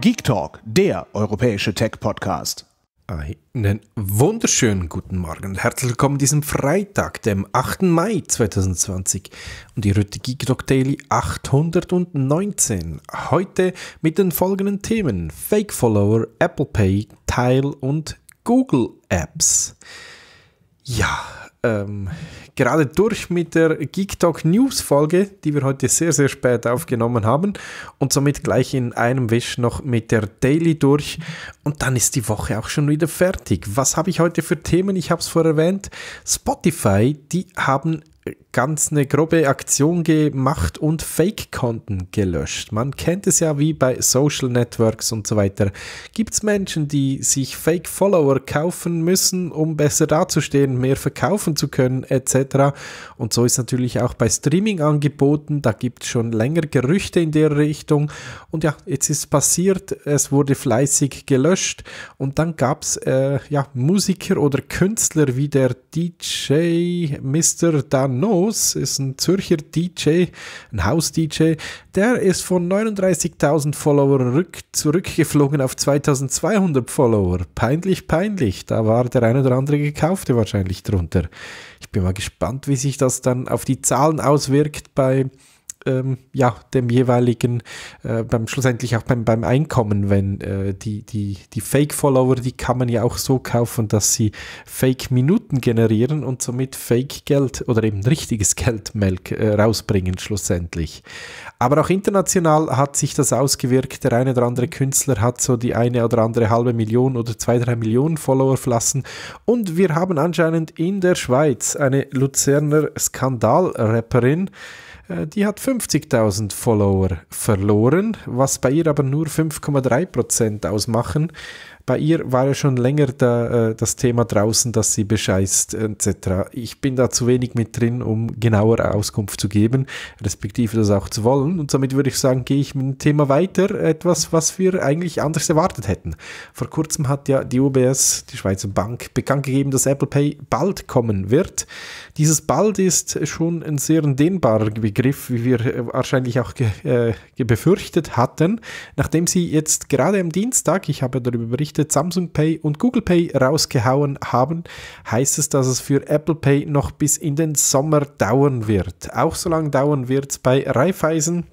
Geek Talk, der europäische Tech-Podcast. Einen wunderschönen guten Morgen. Herzlich willkommen diesem Freitag, dem 8. Mai 2020 und die heute Geek Talk Daily 819. Heute mit den folgenden Themen: Fake Follower, Apple Pay, Tile und Google Apps. Ja, ähm, gerade durch mit der Geek Talk News Folge, die wir heute sehr, sehr spät aufgenommen haben und somit gleich in einem Wisch noch mit der Daily durch und dann ist die Woche auch schon wieder fertig. Was habe ich heute für Themen? Ich habe es vorher erwähnt. Spotify, die haben ganz eine grobe Aktion gemacht und Fake-Konten gelöscht. Man kennt es ja wie bei Social Networks und so weiter. Gibt es Menschen, die sich Fake-Follower kaufen müssen, um besser dazustehen, mehr verkaufen zu können etc. Und so ist natürlich auch bei Streaming-Angeboten, da gibt es schon länger Gerüchte in der Richtung. Und ja, jetzt ist passiert, es wurde fleißig gelöscht und dann gab es äh, ja, Musiker oder Künstler wie der DJ Mr. Dan Nos ist ein Zürcher DJ, ein House-DJ. Der ist von 39.000 Follower rück, zurückgeflogen auf 2.200 Follower. Peinlich, peinlich. Da war der ein oder andere Gekaufte wahrscheinlich drunter. Ich bin mal gespannt, wie sich das dann auf die Zahlen auswirkt bei ähm, ja, dem jeweiligen, äh, beim schlussendlich auch beim, beim Einkommen, wenn äh, die, die, die Fake-Follower, die kann man ja auch so kaufen, dass sie Fake-Minuten generieren und somit Fake-Geld oder eben richtiges Geld Melk, äh, rausbringen schlussendlich. Aber auch international hat sich das ausgewirkt. Der eine oder andere Künstler hat so die eine oder andere halbe Million oder zwei, drei Millionen Follower verlassen. Und wir haben anscheinend in der Schweiz eine Luzerner Skandalrapperin, äh, die hat 50.000 Follower verloren, was bei ihr aber nur 5,3% ausmachen. Bei ihr war ja schon länger da, äh, das Thema draußen, dass sie bescheißt etc. Ich bin da zu wenig mit drin, um genauer Auskunft zu geben, respektive das auch zu wollen. Und somit würde ich sagen, gehe ich mit dem Thema weiter, etwas, was wir eigentlich anders erwartet hätten. Vor kurzem hat ja die UBS, die Schweizer Bank, bekannt gegeben, dass Apple Pay bald kommen wird. Dieses bald ist schon ein sehr dehnbarer Begriff, wie wir wahrscheinlich auch ge, äh, befürchtet hatten, nachdem sie jetzt gerade am Dienstag, ich habe darüber berichtet, verpflichtet, Samsung Pay und Google Pay rausgehauen haben, heißt es, dass es für Apple Pay noch bis in den Sommer dauern wird. Auch so lange dauern wird es bei Raiffeisen.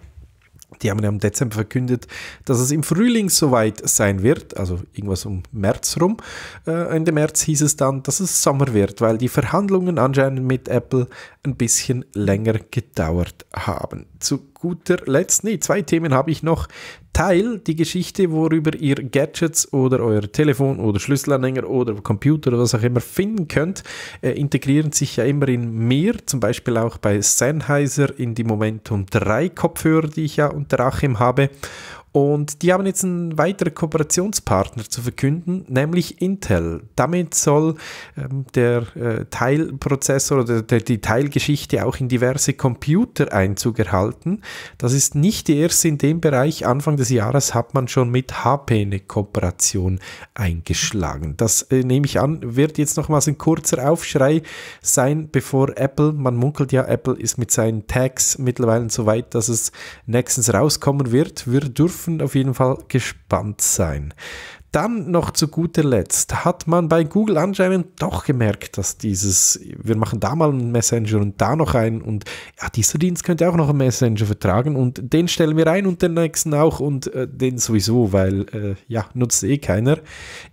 Die haben ja im Dezember verkündet, dass es im Frühling soweit sein wird, also irgendwas um März rum. Äh, Ende März hieß es dann, dass es Sommer wird, weil die Verhandlungen anscheinend mit Apple ein bisschen länger gedauert haben zu guter Letzt, nee, zwei Themen habe ich noch. Teil die Geschichte, worüber ihr Gadgets oder euer Telefon oder Schlüsselanhänger oder Computer oder was auch immer finden könnt, äh, integrieren sich ja immer in mehr, zum Beispiel auch bei Sennheiser in die Momentum 3 Kopfhörer, die ich ja unter Achim habe. Und die haben jetzt einen weiteren Kooperationspartner zu verkünden, nämlich Intel. Damit soll ähm, der äh, Teilprozessor oder der, die Teilgeschichte auch in diverse Computer Einzug erhalten. Das ist nicht die erste in dem Bereich. Anfang des Jahres hat man schon mit HP eine Kooperation eingeschlagen. Das äh, nehme ich an, wird jetzt nochmals ein kurzer Aufschrei sein, bevor Apple, man munkelt ja, Apple ist mit seinen Tags mittlerweile so weit, dass es nächstens rauskommen wird, wir dürfen dürfen auf jeden Fall gespannt sein. Dann noch zu guter Letzt hat man bei Google anscheinend doch gemerkt, dass dieses, wir machen da mal einen Messenger und da noch einen und ja, dieser Dienst könnte auch noch einen Messenger vertragen und den stellen wir ein und den nächsten auch und äh, den sowieso, weil äh, ja, nutzt eh keiner.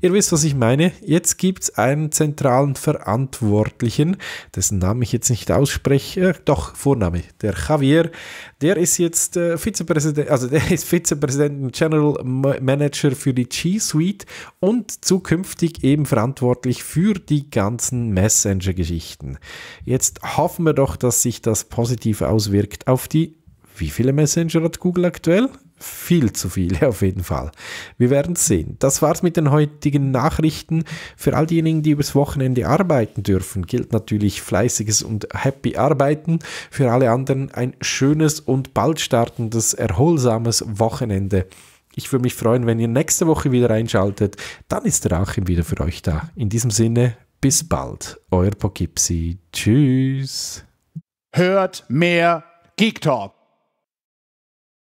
Ihr wisst, was ich meine. Jetzt gibt es einen zentralen Verantwortlichen, dessen Namen ich jetzt nicht ausspreche, äh, doch Vorname, der Javier, der ist jetzt äh, Vizepräsident, also der ist Vizepräsident General Manager für die G Suite Tweet und zukünftig eben verantwortlich für die ganzen Messenger-Geschichten. Jetzt hoffen wir doch, dass sich das positiv auswirkt auf die wie viele Messenger hat Google aktuell? Viel zu viele auf jeden Fall. Wir werden es sehen. Das war's mit den heutigen Nachrichten. Für all diejenigen, die übers Wochenende arbeiten dürfen, gilt natürlich fleißiges und happy Arbeiten. Für alle anderen ein schönes und bald startendes, erholsames Wochenende. Ich würde mich freuen, wenn ihr nächste Woche wieder einschaltet. Dann ist der Achim wieder für euch da. In diesem Sinne, bis bald. Euer Pogipsi. Tschüss. Hört mehr Geek Talk.